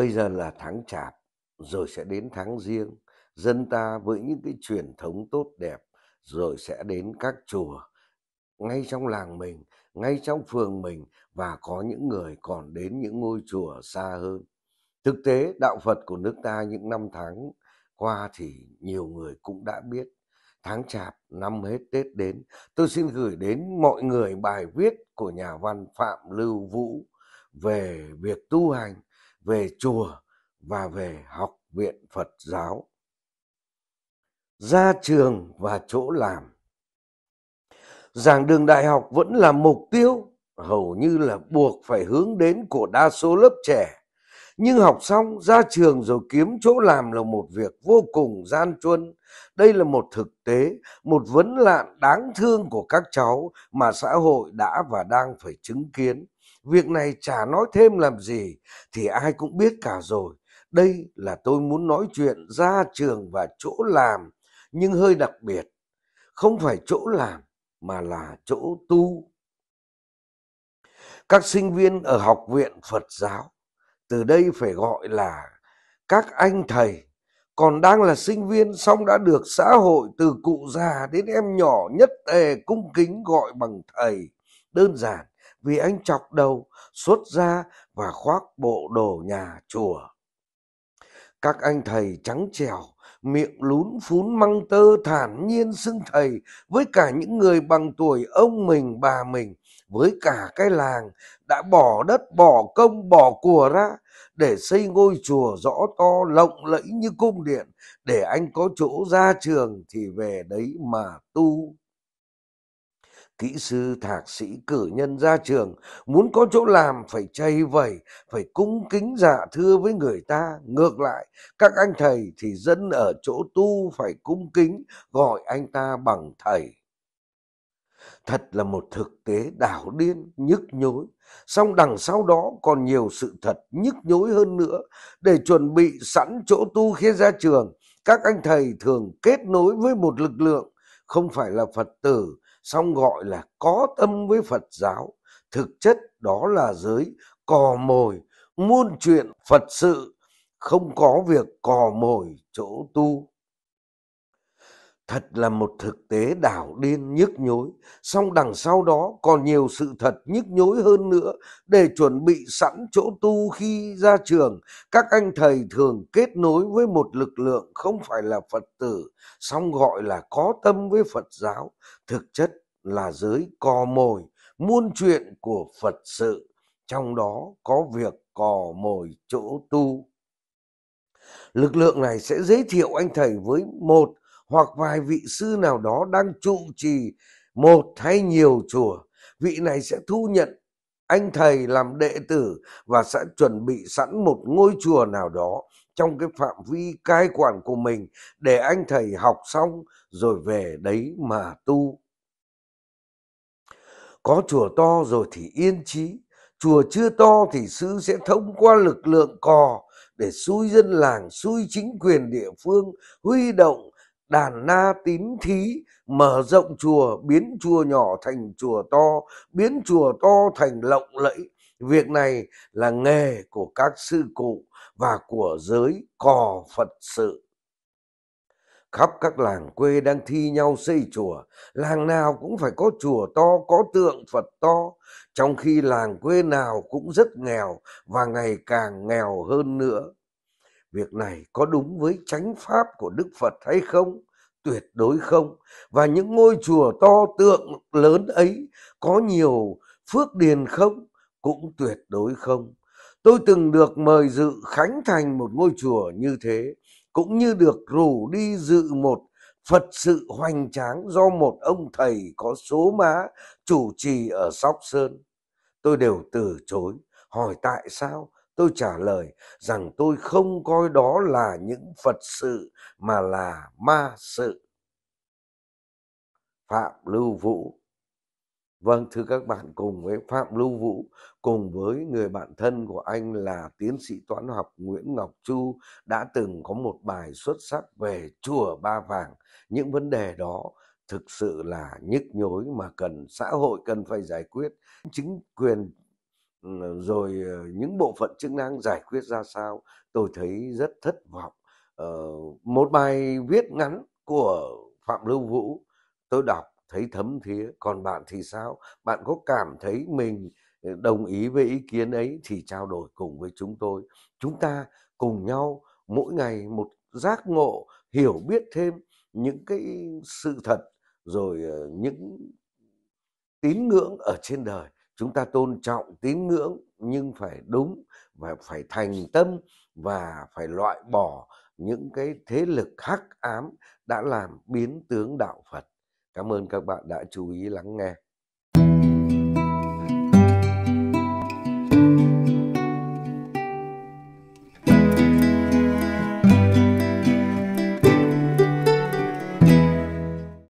Bây giờ là tháng chạp, rồi sẽ đến tháng riêng, dân ta với những cái truyền thống tốt đẹp, rồi sẽ đến các chùa, ngay trong làng mình, ngay trong phường mình và có những người còn đến những ngôi chùa xa hơn. Thực tế, đạo Phật của nước ta những năm tháng qua thì nhiều người cũng đã biết. Tháng chạp, năm hết Tết đến, tôi xin gửi đến mọi người bài viết của nhà văn Phạm Lưu Vũ về việc tu hành về chùa và về học viện Phật giáo. Ra trường và chỗ làm. Giảng đường đại học vẫn là mục tiêu hầu như là buộc phải hướng đến của đa số lớp trẻ. Nhưng học xong ra trường rồi kiếm chỗ làm là một việc vô cùng gian truân. Đây là một thực tế, một vấn nạn đáng thương của các cháu mà xã hội đã và đang phải chứng kiến. Việc này chả nói thêm làm gì thì ai cũng biết cả rồi. Đây là tôi muốn nói chuyện ra trường và chỗ làm nhưng hơi đặc biệt. Không phải chỗ làm mà là chỗ tu. Các sinh viên ở học viện Phật giáo từ đây phải gọi là các anh thầy còn đang là sinh viên xong đã được xã hội từ cụ già đến em nhỏ nhất tề cung kính gọi bằng thầy đơn giản vì anh chọc đầu, xuất ra và khoác bộ đồ nhà chùa. Các anh thầy trắng trèo, miệng lún phún măng tơ thản nhiên xưng thầy với cả những người bằng tuổi ông mình bà mình với cả cái làng đã bỏ đất bỏ công bỏ của ra để xây ngôi chùa rõ to lộng lẫy như cung điện để anh có chỗ ra trường thì về đấy mà tu Kỹ sư thạc sĩ cử nhân ra trường, muốn có chỗ làm phải chay vẩy, phải cung kính dạ thưa với người ta. Ngược lại, các anh thầy thì dân ở chỗ tu phải cung kính, gọi anh ta bằng thầy. Thật là một thực tế đảo điên, nhức nhối. Song đằng sau đó còn nhiều sự thật nhức nhối hơn nữa. Để chuẩn bị sẵn chỗ tu khi ra trường, các anh thầy thường kết nối với một lực lượng, không phải là Phật tử song gọi là có tâm với Phật giáo, thực chất đó là giới cò mồi, muôn chuyện Phật sự, không có việc cò mồi chỗ tu thật là một thực tế đảo điên nhức nhối song đằng sau đó còn nhiều sự thật nhức nhối hơn nữa để chuẩn bị sẵn chỗ tu khi ra trường các anh thầy thường kết nối với một lực lượng không phải là phật tử song gọi là có tâm với phật giáo thực chất là giới cò mồi muôn chuyện của phật sự trong đó có việc cò mồi chỗ tu lực lượng này sẽ giới thiệu anh thầy với một hoặc vài vị sư nào đó đang trụ trì một hay nhiều chùa vị này sẽ thu nhận anh thầy làm đệ tử và sẽ chuẩn bị sẵn một ngôi chùa nào đó trong cái phạm vi cai quản của mình để anh thầy học xong rồi về đấy mà tu. Có chùa to rồi thì yên trí, chùa chưa to thì sư sẽ thông qua lực lượng cò để xui dân làng, xui chính quyền địa phương, huy động đàn na tín thí mở rộng chùa biến chùa nhỏ thành chùa to biến chùa to thành lộng lẫy việc này là nghề của các sư cụ và của giới cò phật sự khắp các làng quê đang thi nhau xây chùa làng nào cũng phải có chùa to có tượng phật to trong khi làng quê nào cũng rất nghèo và ngày càng nghèo hơn nữa việc này có đúng với chánh pháp của đức phật hay không tuyệt đối không và những ngôi chùa to tượng lớn ấy có nhiều phước điền không cũng tuyệt đối không tôi từng được mời dự khánh thành một ngôi chùa như thế cũng như được rủ đi dự một phật sự hoành tráng do một ông thầy có số má chủ trì ở sóc sơn tôi đều từ chối hỏi tại sao Tôi trả lời rằng tôi không coi đó là những Phật sự mà là ma sự. Phạm Lưu Vũ Vâng, thưa các bạn, cùng với Phạm Lưu Vũ, cùng với người bạn thân của anh là tiến sĩ toán học Nguyễn Ngọc Chu đã từng có một bài xuất sắc về chùa Ba Vàng. Những vấn đề đó thực sự là nhức nhối mà cần xã hội cần phải giải quyết. Chính quyền Ờ, rồi ờ, những bộ phận chức năng giải quyết ra sao tôi thấy rất thất vọng ờ, một bài viết ngắn của phạm lưu vũ tôi đọc thấy thấm thía còn bạn thì sao bạn có cảm thấy mình đồng ý với ý kiến ấy thì trao đổi cùng với chúng tôi chúng ta cùng nhau mỗi ngày một giác ngộ hiểu biết thêm những cái sự thật rồi những tín ngưỡng ở trên đời chúng ta tôn trọng tín ngưỡng nhưng phải đúng và phải thành tâm và phải loại bỏ những cái thế lực hắc ám đã làm biến tướng đạo Phật. Cảm ơn các bạn đã chú ý lắng nghe.